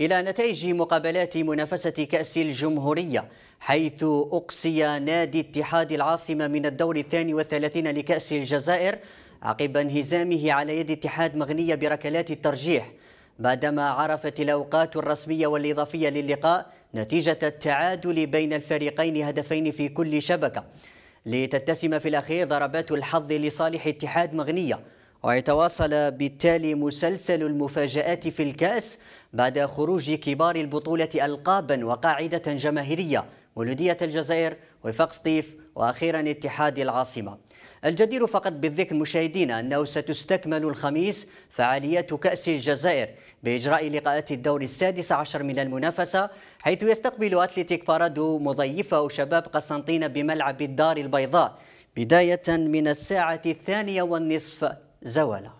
إلى نتائج مقابلات منافسة كأس الجمهورية حيث أقصي نادي اتحاد العاصمة من الدور الثاني والثلاثين لكأس الجزائر عقب انهزامه على يد اتحاد مغنية بركلات الترجيح بعدما عرفت الأوقات الرسمية والإضافية للقاء نتيجة التعادل بين الفريقين هدفين في كل شبكة لتتسم في الأخير ضربات الحظ لصالح اتحاد مغنية ويتواصل بالتالي مسلسل المفاجآت في الكأس بعد خروج كبار البطولة ألقابا وقاعدة جماهيرية مولودية الجزائر وفاق سطيف وأخيرا اتحاد العاصمة الجدير فقط بالذكر مشاهدينا أنه ستستكمل الخميس فعاليات كأس الجزائر بإجراء لقاءات الدور السادس عشر من المنافسة حيث يستقبل أتلتيك بارادو مضيفه شباب قسنطين بملعب الدار البيضاء بداية من الساعة الثانية والنصف زولا